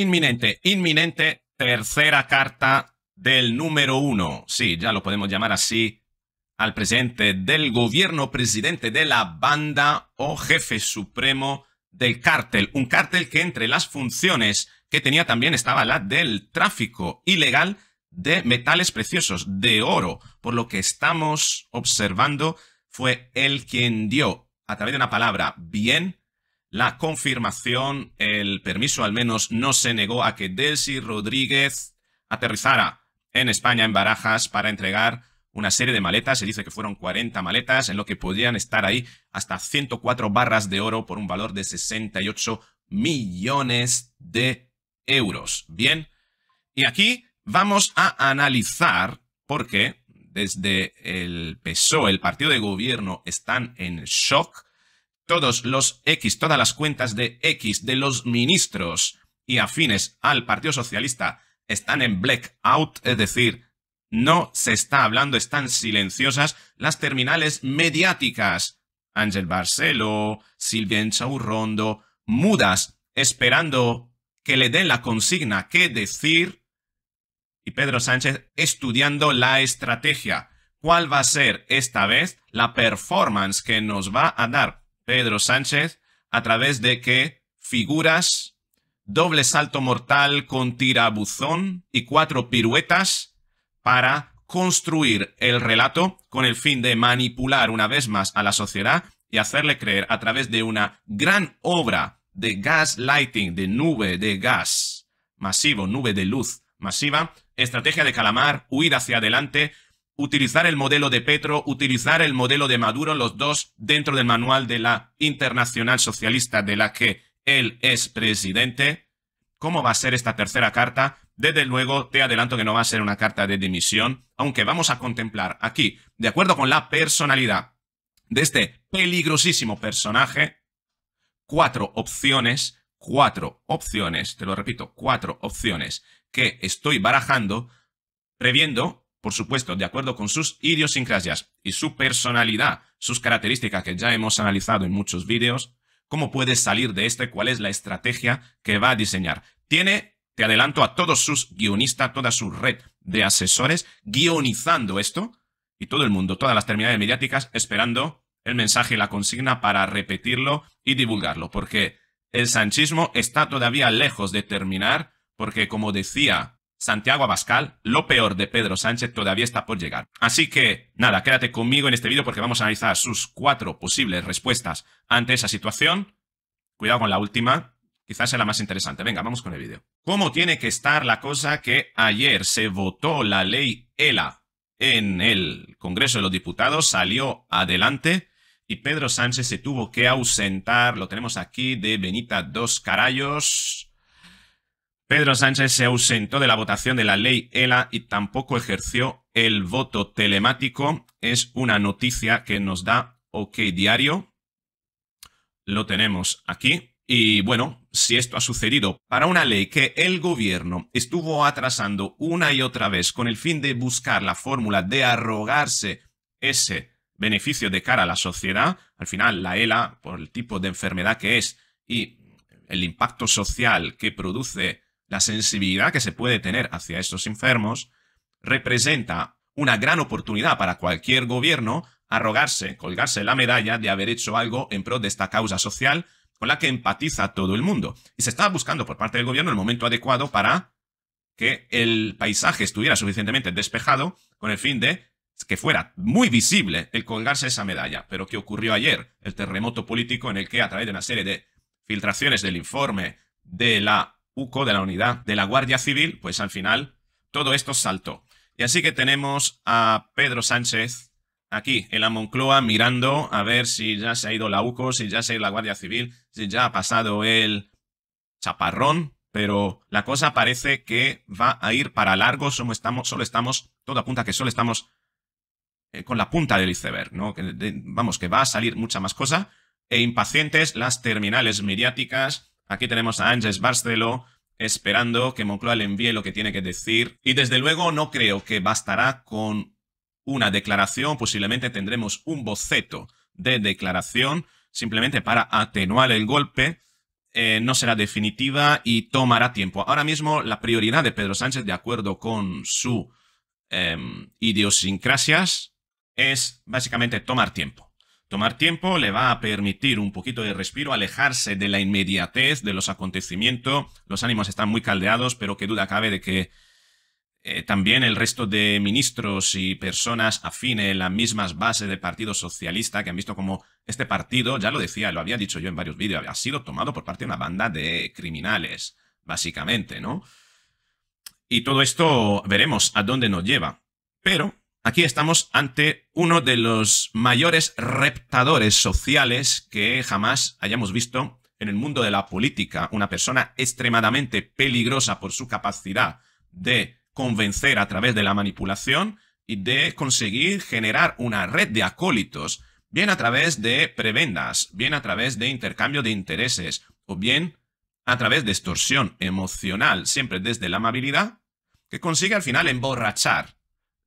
Inminente, inminente, tercera carta del número uno. Sí, ya lo podemos llamar así al presidente del gobierno, presidente de la banda o jefe supremo del cártel. Un cártel que entre las funciones que tenía también estaba la del tráfico ilegal de metales preciosos, de oro. Por lo que estamos observando, fue él quien dio, a través de una palabra, bien la confirmación, el permiso al menos, no se negó a que Delcy Rodríguez aterrizara en España, en Barajas, para entregar una serie de maletas. Se dice que fueron 40 maletas, en lo que podían estar ahí hasta 104 barras de oro por un valor de 68 millones de euros. Bien, y aquí vamos a analizar por qué desde el PSOE, el partido de gobierno, están en shock todos los X, todas las cuentas de X de los ministros y afines al Partido Socialista están en blackout, es decir, no se está hablando, están silenciosas las terminales mediáticas. Ángel Barceló, Silvia Chaurrondo, mudas, esperando que le den la consigna que decir. Y Pedro Sánchez estudiando la estrategia. ¿Cuál va a ser esta vez la performance que nos va a dar Pedro Sánchez a través de que figuras, doble salto mortal con tirabuzón y cuatro piruetas para construir el relato con el fin de manipular una vez más a la sociedad y hacerle creer a través de una gran obra de gaslighting, de nube de gas masivo, nube de luz masiva, estrategia de calamar, huir hacia adelante, utilizar el modelo de Petro, utilizar el modelo de Maduro, los dos dentro del manual de la Internacional Socialista de la que él es presidente. ¿Cómo va a ser esta tercera carta? Desde luego, te adelanto que no va a ser una carta de dimisión, aunque vamos a contemplar aquí, de acuerdo con la personalidad de este peligrosísimo personaje, cuatro opciones, cuatro opciones, te lo repito, cuatro opciones que estoy barajando, previendo por supuesto, de acuerdo con sus idiosincrasias y su personalidad, sus características que ya hemos analizado en muchos vídeos, cómo puede salir de esto cuál es la estrategia que va a diseñar. Tiene, te adelanto, a todos sus guionistas, toda su red de asesores guionizando esto y todo el mundo, todas las terminales mediáticas esperando el mensaje y la consigna para repetirlo y divulgarlo, porque el sanchismo está todavía lejos de terminar, porque como decía Santiago Abascal, lo peor de Pedro Sánchez todavía está por llegar. Así que, nada, quédate conmigo en este vídeo porque vamos a analizar sus cuatro posibles respuestas ante esa situación. Cuidado con la última, quizás sea la más interesante. Venga, vamos con el vídeo. ¿Cómo tiene que estar la cosa que ayer se votó la ley ELA en el Congreso de los Diputados, salió adelante y Pedro Sánchez se tuvo que ausentar, lo tenemos aquí, de Benita Dos Carayos Pedro Sánchez se ausentó de la votación de la ley ELA y tampoco ejerció el voto telemático. Es una noticia que nos da OK Diario. Lo tenemos aquí. Y bueno, si esto ha sucedido para una ley que el gobierno estuvo atrasando una y otra vez con el fin de buscar la fórmula de arrogarse ese beneficio de cara a la sociedad, al final la ELA, por el tipo de enfermedad que es y el impacto social que produce la sensibilidad que se puede tener hacia estos enfermos representa una gran oportunidad para cualquier gobierno arrogarse, colgarse la medalla de haber hecho algo en pro de esta causa social con la que empatiza todo el mundo. Y se estaba buscando por parte del gobierno el momento adecuado para que el paisaje estuviera suficientemente despejado con el fin de que fuera muy visible el colgarse esa medalla. Pero ¿qué ocurrió ayer? El terremoto político en el que a través de una serie de filtraciones del informe de la UCO, de la unidad de la Guardia Civil, pues al final todo esto saltó. Y así que tenemos a Pedro Sánchez aquí en la Moncloa mirando a ver si ya se ha ido la UCO, si ya se ha ido la Guardia Civil, si ya ha pasado el chaparrón, pero la cosa parece que va a ir para largo, solo estamos, solo estamos, todo apunta que solo estamos eh, con la punta del iceberg, ¿no? vamos, que va a salir mucha más cosa. E impacientes las terminales mediáticas Aquí tenemos a Ángeles Barceló esperando que Moncloa le envíe lo que tiene que decir. Y desde luego no creo que bastará con una declaración, posiblemente tendremos un boceto de declaración, simplemente para atenuar el golpe. Eh, no será definitiva y tomará tiempo. Ahora mismo la prioridad de Pedro Sánchez, de acuerdo con su em, idiosincrasias, es básicamente tomar tiempo. Tomar tiempo le va a permitir un poquito de respiro, alejarse de la inmediatez de los acontecimientos. Los ánimos están muy caldeados, pero qué duda cabe de que eh, también el resto de ministros y personas afines las mismas bases del Partido Socialista que han visto como este partido, ya lo decía, lo había dicho yo en varios vídeos, ha sido tomado por parte de una banda de criminales, básicamente, ¿no? Y todo esto veremos a dónde nos lleva. Pero Aquí estamos ante uno de los mayores reptadores sociales que jamás hayamos visto en el mundo de la política. Una persona extremadamente peligrosa por su capacidad de convencer a través de la manipulación y de conseguir generar una red de acólitos, bien a través de prebendas, bien a través de intercambio de intereses o bien a través de extorsión emocional, siempre desde la amabilidad, que consigue al final emborrachar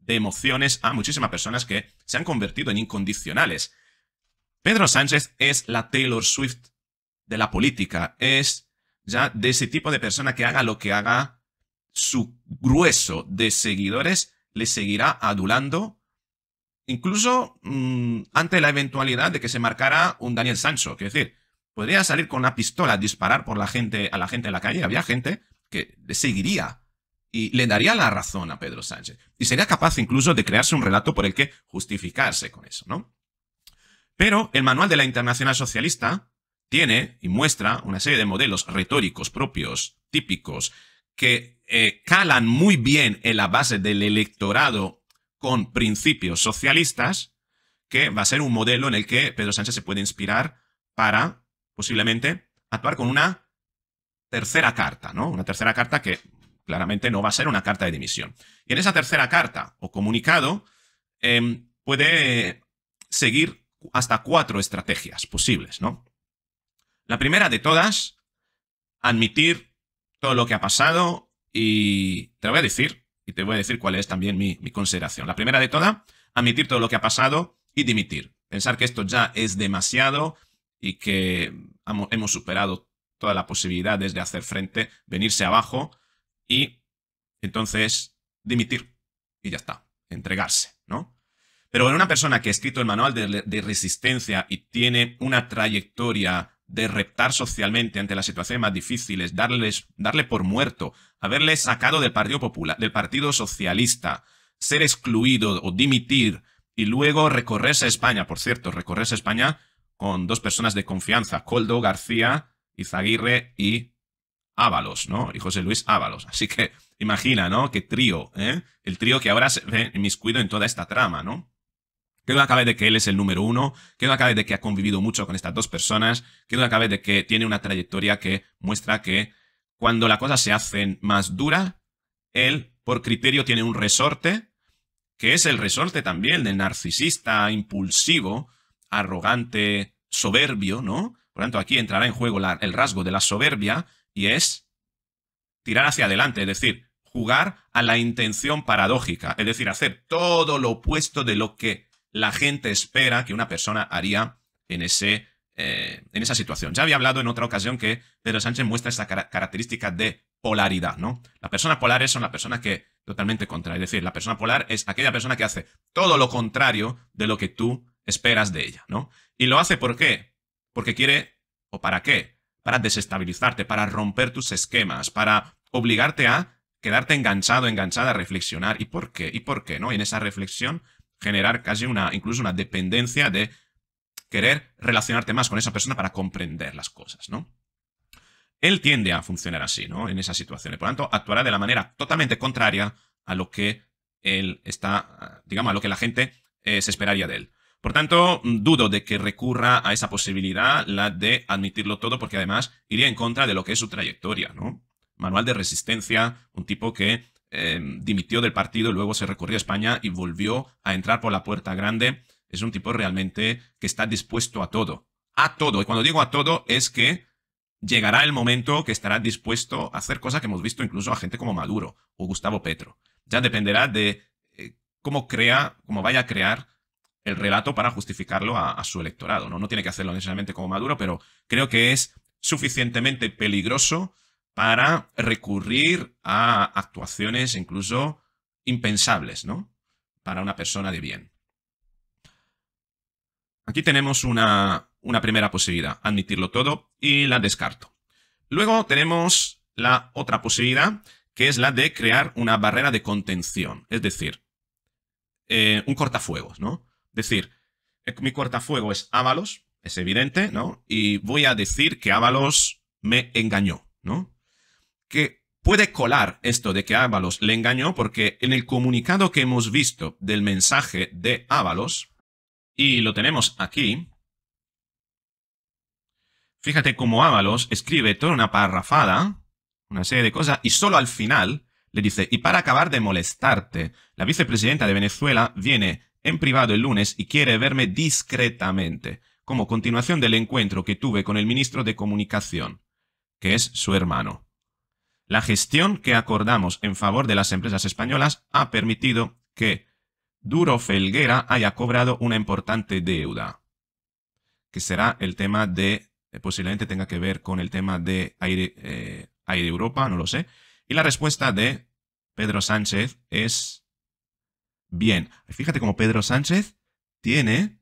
de emociones a muchísimas personas que se han convertido en incondicionales. Pedro Sánchez es la Taylor Swift de la política, es ya de ese tipo de persona que haga lo que haga, su grueso de seguidores le seguirá adulando, incluso mm, ante la eventualidad de que se marcara un Daniel Sancho. Es decir, podría salir con una pistola, disparar por la gente, a la gente en la calle, había gente que le seguiría y le daría la razón a Pedro Sánchez. Y sería capaz incluso de crearse un relato por el que justificarse con eso, ¿no? Pero el manual de la Internacional Socialista tiene y muestra una serie de modelos retóricos propios, típicos, que eh, calan muy bien en la base del electorado con principios socialistas, que va a ser un modelo en el que Pedro Sánchez se puede inspirar para, posiblemente, actuar con una tercera carta, ¿no? Una tercera carta que claramente no va a ser una carta de dimisión. Y en esa tercera carta o comunicado em, puede seguir hasta cuatro estrategias posibles, ¿no? La primera de todas, admitir todo lo que ha pasado y te voy a decir, y te voy a decir cuál es también mi, consideración. La primera de todas, admitir todo lo que ha pasado y dimitir. Pensar que esto ya es demasiado y que hemos superado todas las posibilidades de hacer frente, venirse abajo y entonces dimitir y ya está, entregarse, ¿no? Pero en una persona que ha escrito el manual de, resistencia y tiene una trayectoria de reptar socialmente ante las situaciones más difíciles, darles, darle por muerto, haberle sacado del Partido Popular, del Partido Socialista, ser excluido o dimitir y luego recorrerse a España, por cierto, recorrerse a España con dos personas de confianza, Coldo García, Izaguirre y Ábalos, ¿no? Y José Luis Ábalos. Así que imagina, ¿no? Qué trío, ¿eh? El trío que ahora se ve inmiscuido en toda esta trama, ¿no? Que no acabe de que él es el número uno, que no acabe de que ha convivido mucho con estas dos personas, que no acabe de que tiene una trayectoria que muestra que cuando la cosa se hace más dura, él, por criterio, tiene un resorte, que es el resorte también del narcisista, impulsivo, arrogante, soberbio, ¿no? Por tanto, aquí entrará en juego el rasgo de la soberbia, y es tirar hacia adelante, es decir, jugar a la intención paradójica, es decir, hacer todo lo opuesto de lo que la gente espera que una persona haría en, ese, eh, en esa situación. Ya había hablado en otra ocasión que Pedro Sánchez muestra esa característica de polaridad, ¿no? La persona polares son una persona que totalmente contra. es decir, la persona polar es aquella persona que hace todo lo contrario de lo que tú esperas de ella, ¿no? Y lo hace ¿por qué? Porque quiere, o para qué? para desestabilizarte, para romper tus esquemas, para obligarte a quedarte enganchado, enganchada a reflexionar y por qué, y por qué, ¿no? Y en esa reflexión generar casi una, incluso una dependencia de querer relacionarte más con esa persona para comprender las cosas, ¿no? Él tiende a funcionar así, ¿no? En esa situación. Por lo tanto, actuará de la manera totalmente contraria a lo que él está, ah, digamos, a lo que la gente eh, se esperaría de él. Por tanto, dudo de que recurra a esa posibilidad, la de admitirlo todo, porque además iría en contra de lo que es su trayectoria, ¿no? Manual de resistencia, un tipo que em, dimitió del partido, y luego se recorrió a España y volvió a entrar por la puerta grande. Es un tipo realmente que está dispuesto a todo. A todo. Y cuando digo a todo es que llegará el momento que estará dispuesto a hacer cosas que hemos visto incluso a gente como Maduro o Gustavo Petro. Ya dependerá de eh, cómo crea, cómo vaya a crear el relato para justificarlo a, su electorado. ¿no? no tiene que hacerlo necesariamente como Maduro, pero creo que es suficientemente peligroso para recurrir a actuaciones incluso impensables, ¿no? Para una persona de bien. Aquí tenemos una, una primera posibilidad, admitirlo todo y la descarto. Luego tenemos la otra posibilidad, que es la de crear una barrera de contención, es decir, eh, un cortafuegos, ¿no? decir, eh, mi cortafuego es Ábalos, es evidente, ¿no? Y voy a decir que Ábalos me engañó, ¿no? Que puede colar esto de que Ábalos le engañó porque en el comunicado que hemos visto del mensaje de Ábalos, y lo tenemos aquí, fíjate cómo Ábalos escribe toda una parrafada, una serie de cosas, y solo al final le dice, y para acabar de molestarte, la vicepresidenta de Venezuela viene en privado el lunes y quiere verme discretamente, como continuación del encuentro que tuve con el ministro de Comunicación, que es su hermano. La gestión que acordamos en favor de las empresas españolas ha permitido que Duro Felguera haya cobrado una importante deuda, que será el tema de, eh, posiblemente tenga que ver con el tema de eh, aire Europa, no lo sé. Y la respuesta de Pedro Sánchez es bien. Fíjate cómo Pedro Sánchez tiene...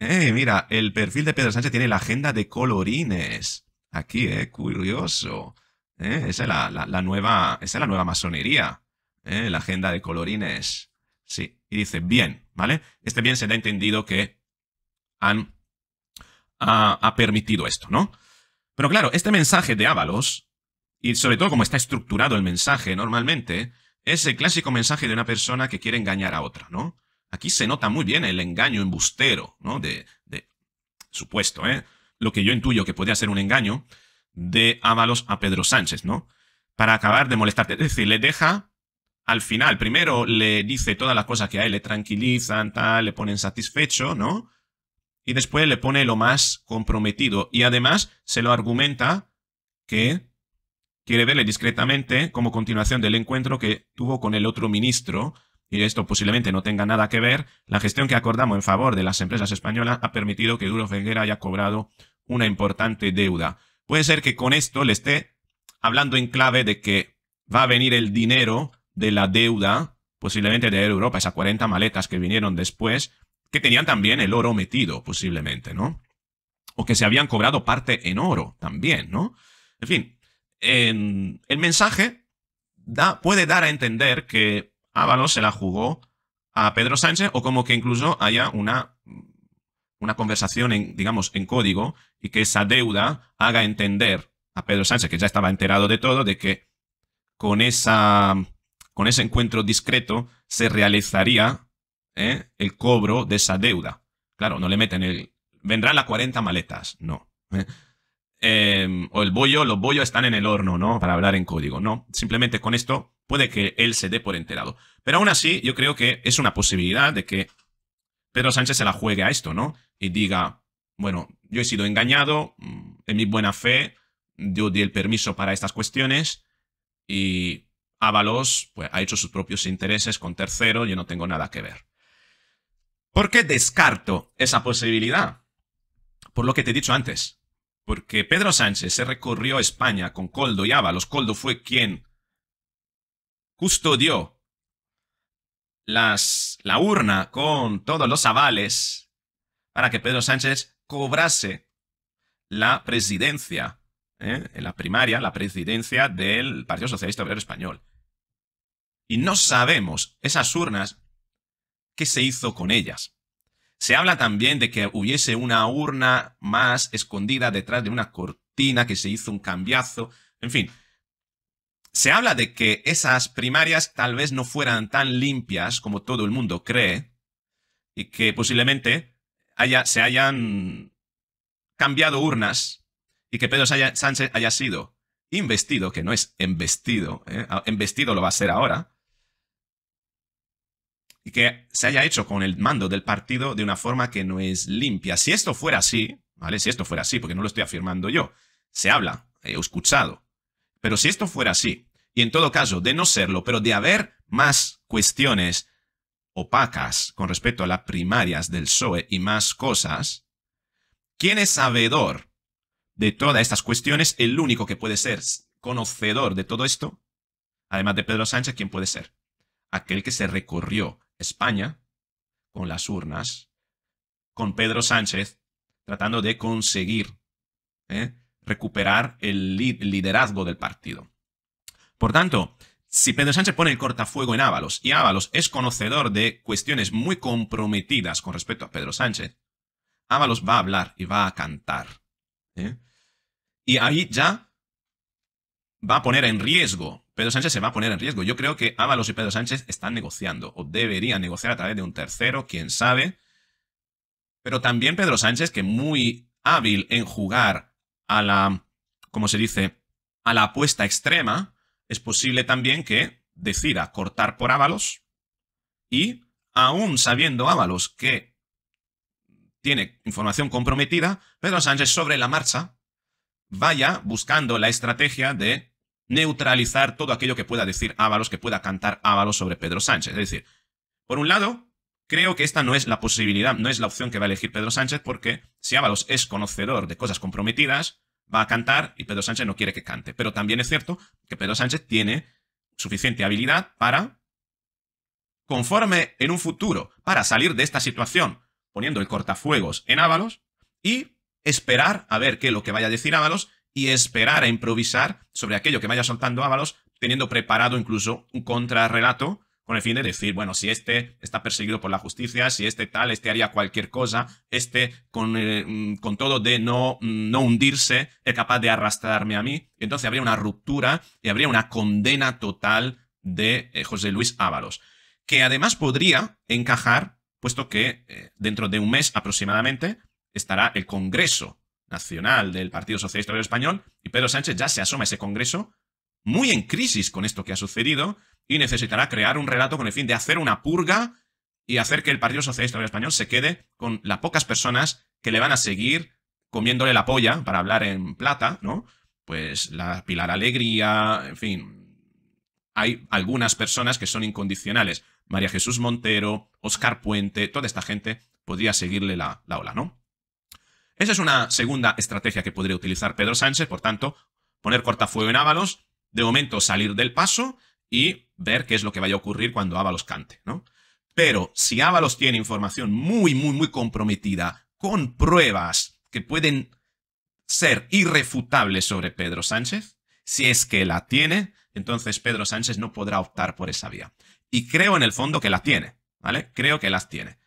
Eh, mira, el perfil de Pedro Sánchez tiene la agenda de colorines. Aquí, eh, curioso. Eh, esa es la, nueva, es la nueva masonería. Eh, la agenda de colorines. Sí, y dice bien, ¿vale? Este bien se ha entendido que han ha, ha permitido esto, ¿no? Pero claro, este mensaje de Ábalos, y sobre todo como está estructurado el mensaje normalmente, es el clásico mensaje de una persona que quiere engañar a otra, ¿no? Aquí se nota muy bien el engaño embustero, ¿no? De, supuesto, ¿eh? Lo que yo intuyo que podría ser un engaño de Ábalos a Pedro Sánchez, ¿no? Para acabar de molestarte. Es decir, le deja al final, primero le dice todas las cosas que hay, le tranquilizan, tal, le ponen satisfecho, ¿no? Y después le pone lo más comprometido. Y además se lo argumenta que quiere verle discretamente como continuación del encuentro que tuvo con el otro ministro, y esto posiblemente no tenga nada que ver, la gestión que acordamos en favor de las empresas españolas ha permitido que Duro Fenguera haya cobrado una importante deuda. Puede ser que con esto le esté hablando en clave de que va a venir el dinero de la deuda, posiblemente de Europa, esas 40 maletas que vinieron después, que tenían también el oro metido, posiblemente, ¿no? O que se habían cobrado parte en oro también, ¿no? En fin, en el mensaje da, puede dar a entender que Ábalos se la jugó a Pedro Sánchez o como que incluso haya una, una conversación, en, digamos, en código y que esa deuda haga entender a Pedro Sánchez, que ya estaba enterado de todo, de que con, esa, con ese encuentro discreto se realizaría ¿eh? el cobro de esa deuda. Claro, no le meten el... Vendrán las 40 maletas, no. ¿eh? Em, o el bollo, los bollos están en el horno, ¿no? Para hablar en código, ¿no? Simplemente con esto puede que él se dé por enterado. Pero aún así, yo creo que es una posibilidad de que Pedro Sánchez se la juegue a esto, ¿no? Y diga, bueno, yo he sido engañado, mm, en mi buena fe, yo di el permiso para estas cuestiones y Ábalos pues, ha hecho sus propios intereses con tercero, yo no tengo nada que ver. ¿Por qué descarto esa posibilidad? Por lo que te he dicho antes, porque Pedro Sánchez se recorrió a España con Coldo y Ábalos. Coldo fue quien custodió las, la urna con todos los avales para que Pedro Sánchez cobrase la presidencia, ¿eh? en la primaria, la presidencia del Partido Socialista Obrero Español. Y no sabemos esas urnas qué se hizo con ellas. Se habla también de que hubiese una urna más escondida detrás de una cortina, que se hizo un cambiazo, en fin. Se habla de que esas primarias tal vez no fueran tan limpias como todo el mundo cree y que posiblemente haya, se hayan cambiado urnas y que Pedro Sánchez haya sido investido, que no es embestido, ¿eh? Ah, embestido lo va a ser ahora, que se haya hecho con el mando del partido de una forma que no es limpia. Si esto fuera así, ¿vale? Si esto fuera así, porque no lo estoy afirmando yo, se habla, he escuchado. Pero si esto fuera así, y en todo caso de no serlo, pero de haber más cuestiones opacas con respecto a las primarias del PSOE y más cosas, ¿quién es sabedor de todas estas cuestiones? El único que puede ser conocedor de todo esto, además de Pedro Sánchez, ¿quién puede ser? Aquel que se recorrió España con las urnas, con Pedro Sánchez tratando de conseguir ¿eh? recuperar el liderazgo del partido. Por tanto, si Pedro Sánchez pone el cortafuego en Ábalos y Ábalos es conocedor de cuestiones muy comprometidas con respecto a Pedro Sánchez, Ábalos va a hablar y va a cantar. ¿eh? Y ahí ya va a poner en riesgo Pedro Sánchez se va a poner en riesgo. Yo creo que Ábalos y Pedro Sánchez están negociando o deberían negociar a través de un tercero, quién sabe. Pero también Pedro Sánchez, que muy hábil en jugar a la, como se dice, a la apuesta extrema, es posible también que decida cortar por Ábalos y, aún sabiendo Ábalos que tiene información comprometida, Pedro Sánchez sobre la marcha vaya buscando la estrategia de neutralizar todo aquello que pueda decir Ábalos, que pueda cantar Ábalos sobre Pedro Sánchez. Es decir, por un lado, creo que esta no es la posibilidad, no es la opción que va a elegir Pedro Sánchez, porque si Ábalos es conocedor de cosas comprometidas, va a cantar y Pedro Sánchez no quiere que cante. Pero también es cierto que Pedro Sánchez tiene suficiente habilidad para, conforme en un futuro, para salir de esta situación poniendo el cortafuegos en Ábalos y esperar a ver qué es lo que vaya a decir Ábalos y esperar a improvisar sobre aquello que vaya soltando Ábalos, teniendo preparado incluso un contrarrelato con el fin de decir, bueno, si este está perseguido por la justicia, si este tal, este haría cualquier cosa, este con, eh, mm, con todo de no, mm, no hundirse es capaz de arrastrarme a mí. entonces habría una ruptura y habría una condena total de eh, José Luis Ábalos, que además podría encajar, puesto que eh, dentro de un mes aproximadamente estará el Congreso Nacional del Partido Socialista Español, y Pedro Sánchez ya se asoma a ese Congreso muy en crisis con esto que ha sucedido y necesitará crear un relato con el fin de hacer una purga y hacer que el Partido Socialista Español se quede con las pocas personas que le van a seguir comiéndole la polla, para hablar en plata, ¿no? Pues la Pilar Alegría, en fin. Hay algunas personas que son incondicionales. María Jesús Montero, Oscar Puente, toda esta gente podría seguirle la, la ola, ¿no? Esa es una segunda estrategia que podría utilizar Pedro Sánchez, por tanto, poner cortafuego en Ábalos, de momento salir del paso y ver qué es lo que vaya a ocurrir cuando Ábalos cante, Pero si Ábalos tiene información muy, muy, muy comprometida, con pruebas que pueden ser irrefutables sobre Pedro Sánchez, si es que la tiene, entonces Pedro Sánchez no podrá optar por esa vía. Y creo en el fondo que la tiene, ¿vale? Creo que las tiene.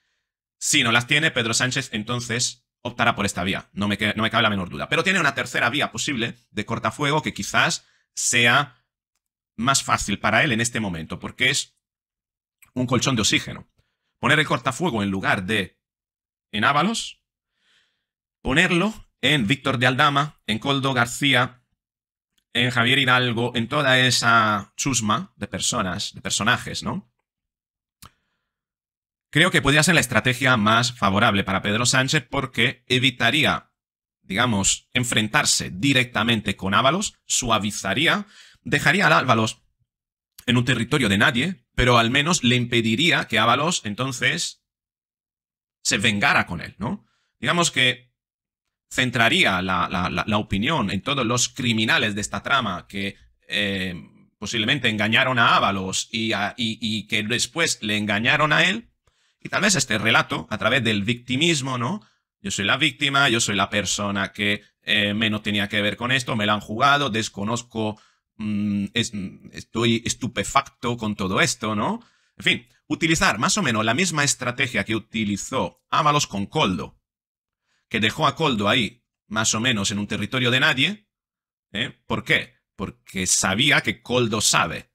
Si no las tiene, Pedro Sánchez entonces optará por esta vía, no me, no me cabe la menor duda. Pero tiene una tercera vía posible de cortafuego que quizás sea más fácil para él en este momento, porque es un colchón de oxígeno. Poner el cortafuego en lugar de en Ábalos, ponerlo en Víctor de Aldama, en Coldo García, en Javier Hidalgo, en toda esa chusma de personas, de personajes, ¿no? Creo que podría ser la estrategia más favorable para Pedro Sánchez porque evitaría, digamos, enfrentarse directamente con Ábalos, suavizaría, dejaría al Ábalos en un territorio de nadie, pero al menos le impediría que Ábalos entonces se vengara con él, ¿no? Digamos que centraría la, opinión en todos los criminales de esta trama que eh, posiblemente engañaron a Ábalos y, y que después le engañaron a él, y tal vez este relato, a través del victimismo, ¿no? Yo soy la víctima, yo soy la persona que eh, menos tenía que ver con esto, me la han jugado, desconozco, mm, mm, estoy estupefacto con todo esto, ¿no? En fin, utilizar más o menos la misma estrategia que utilizó Ábalos con Coldo, que dejó a Coldo ahí más o menos en un territorio de nadie. ¿eh? ¿Por qué? Porque sabía que Coldo sabe.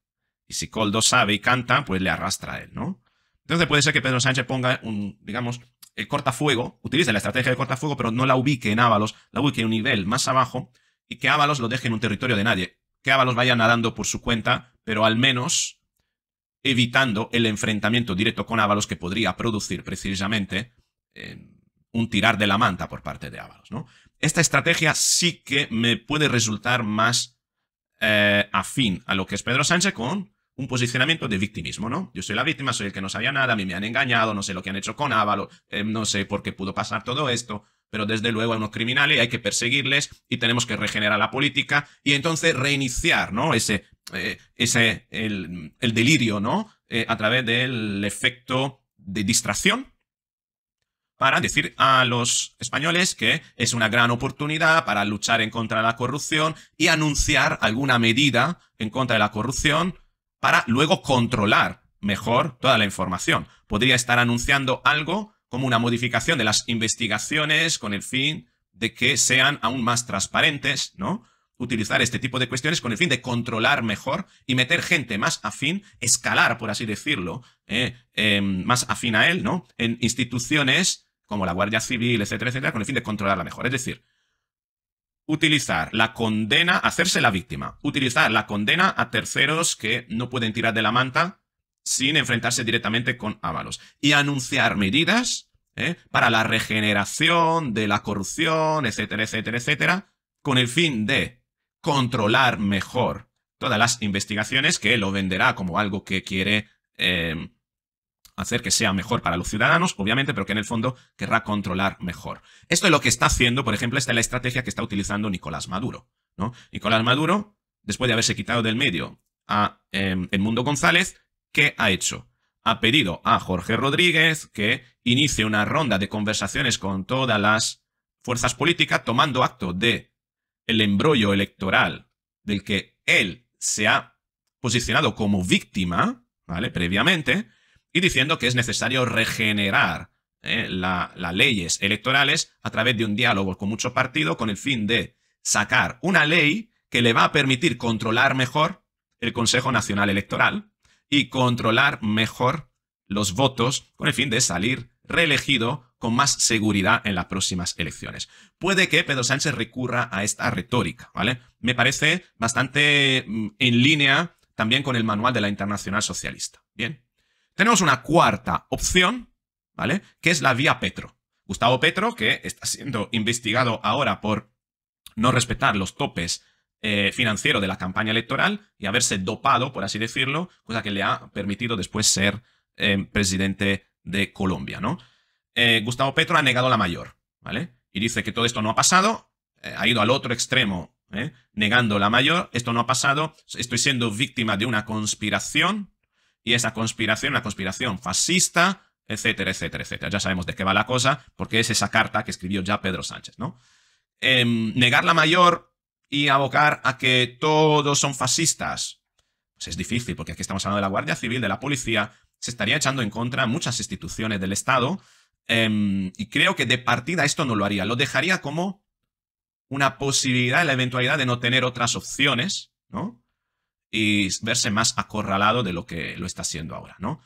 Y si Coldo sabe y canta, pues le arrastra a él, ¿no? Entonces puede ser que Pedro Sánchez ponga un, digamos, el eh, cortafuego, utilice la estrategia de cortafuego, pero no la ubique en Ábalos, la ubique en un nivel más abajo y que Ábalos lo deje en un territorio de nadie. Que Ábalos vaya nadando por su cuenta, pero al menos evitando el enfrentamiento directo con Ábalos que podría producir precisamente eh, un tirar de la manta por parte de Ábalos. ¿no? Esta estrategia sí que me puede resultar más eh, afín a lo que es Pedro Sánchez con un posicionamiento de victimismo, ¿no? Yo soy la víctima, soy el que no sabía nada, a mí me han engañado, no sé lo que han hecho con Ávalo, eh, no sé por qué pudo pasar todo esto, pero desde luego hay unos criminales hay que perseguirles y tenemos que regenerar la política y entonces reiniciar, ¿no? Ese, eh, ese, el, delirio, ¿no? Eh, a través del efecto de distracción para decir a los españoles que es una gran oportunidad para luchar en contra de la corrupción y anunciar alguna medida en contra de la corrupción para luego controlar mejor toda la información. Podría estar anunciando algo como una modificación de las investigaciones con el fin de que sean aún más transparentes, ¿no? Utilizar este tipo de cuestiones con el fin de controlar mejor y meter gente más afín, escalar, por así decirlo, eh, em, más afín a él, ¿no? En instituciones como la Guardia Civil, etcétera, etcétera, con el fin de controlarla mejor. Es decir, utilizar la condena, hacerse la víctima, utilizar la condena a terceros que no pueden tirar de la manta sin enfrentarse directamente con Ábalos y anunciar medidas ¿eh? para la regeneración de la corrupción, etcétera, etcétera, etcétera, con el fin de controlar mejor todas las investigaciones que lo venderá como algo que quiere eh, hacer que sea mejor para los ciudadanos, obviamente, pero que en el fondo querrá controlar mejor. Esto es lo que está haciendo, por ejemplo, esta es la estrategia que está utilizando Nicolás Maduro. ¿no? Nicolás Maduro, después de haberse quitado del medio a em, Edmundo González, ¿qué ha hecho? Ha pedido a Jorge Rodríguez que inicie una ronda de conversaciones con todas las fuerzas políticas, tomando acto de el embrollo electoral del que él se ha posicionado como víctima, ¿vale? Previamente, y diciendo que es necesario regenerar ¿eh? las leyes electorales a través de un diálogo con muchos partidos con el fin de sacar una ley que le va a permitir controlar mejor el Consejo Nacional Electoral y controlar mejor los votos con el fin de salir reelegido con más seguridad en las próximas elecciones. Puede que Pedro Sánchez recurra a esta retórica, ¿vale? Me parece bastante mm, en línea también con el manual de la Internacional Socialista. Bien. Tenemos una cuarta opción, ¿vale? Que es la vía Petro. Gustavo Petro, que está siendo investigado ahora por no respetar los topes eh, financieros de la campaña electoral y haberse dopado, por así decirlo, cosa que le ha permitido después ser eh, presidente de Colombia, ¿no? Eh, Gustavo Petro ha negado la mayor, ¿vale? Y dice que todo esto no ha pasado, ha ido al otro extremo, negando la mayor, esto no ha pasado, estoy siendo víctima de una conspiración, y esa conspiración, una conspiración fascista, etcétera, etcétera, etcétera. Ya sabemos de qué va la cosa, porque es esa carta que escribió ya Pedro Sánchez, ¿no? Em, negar la mayor y abocar a que todos son fascistas, pues es difícil, porque aquí estamos hablando de la Guardia Civil, de la policía, se estaría echando en contra muchas instituciones del Estado, em, y creo que de partida esto no lo haría, lo dejaría como una posibilidad, la eventualidad de no tener otras opciones, ¿no? y verse más acorralado de lo que lo está siendo ahora, ¿no?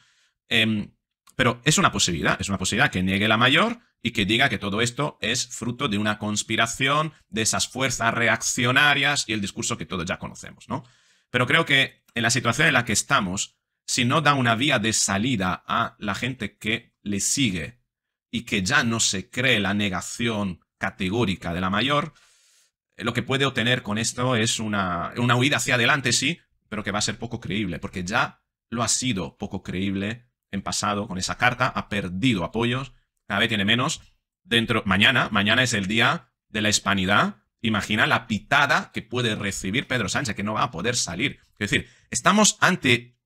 Em, pero es una posibilidad, es una posibilidad que niegue la mayor y que diga que todo esto es fruto de una conspiración, de esas fuerzas reaccionarias y el discurso que todos ya conocemos, ¿no? Pero creo que en la situación en la que estamos, si no da una vía de salida a la gente que le sigue y que ya no se cree la negación categórica de la mayor, lo que puede obtener con esto es una, una huida hacia adelante, sí, pero que va a ser poco creíble, porque ya lo ha sido poco creíble en pasado con esa carta, ha perdido apoyos, cada vez tiene menos. Dentro, mañana, mañana es el día de la hispanidad. Imagina la pitada que puede recibir Pedro Sánchez, que no va a poder salir. Es decir, estamos ante,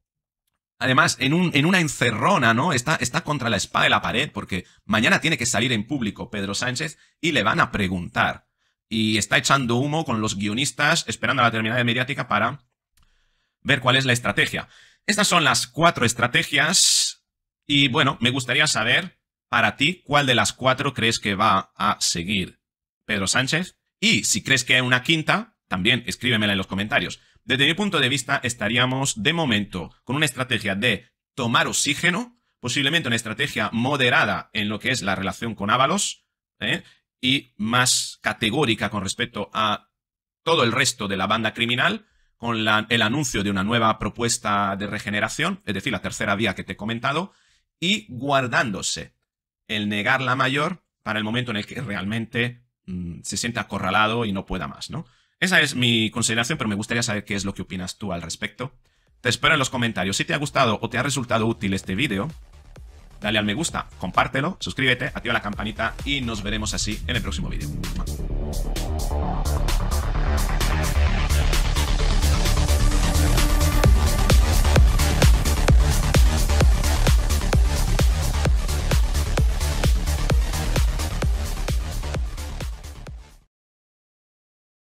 además, en, un, en una encerrona, ¿no? Está, está contra la espada de la pared, porque mañana tiene que salir en público Pedro Sánchez y le van a preguntar. Y está echando humo con los guionistas, esperando a la terminal mediática para ver cuál es la estrategia. Estas son las cuatro estrategias y bueno, me gustaría saber para ti cuál de las cuatro crees que va a seguir Pedro Sánchez y si crees que hay una quinta, también escríbemela en los comentarios. Desde mi punto de vista estaríamos de momento con una estrategia de tomar oxígeno, posiblemente una estrategia moderada en lo que es la relación con Ábalos ¿eh? y más categórica con respecto a todo el resto de la banda criminal con el anuncio de una nueva propuesta de regeneración, es decir, la tercera vía que te he comentado, y guardándose el negar la mayor para el momento en el que realmente mm, se sienta acorralado y no pueda más, ¿no? Esa es mi consideración, pero me gustaría saber qué es lo que opinas tú al respecto. Te espero en los comentarios. Si te ha gustado o te ha resultado útil este vídeo, dale al me gusta, compártelo, suscríbete, activa la campanita y nos veremos así en el próximo vídeo.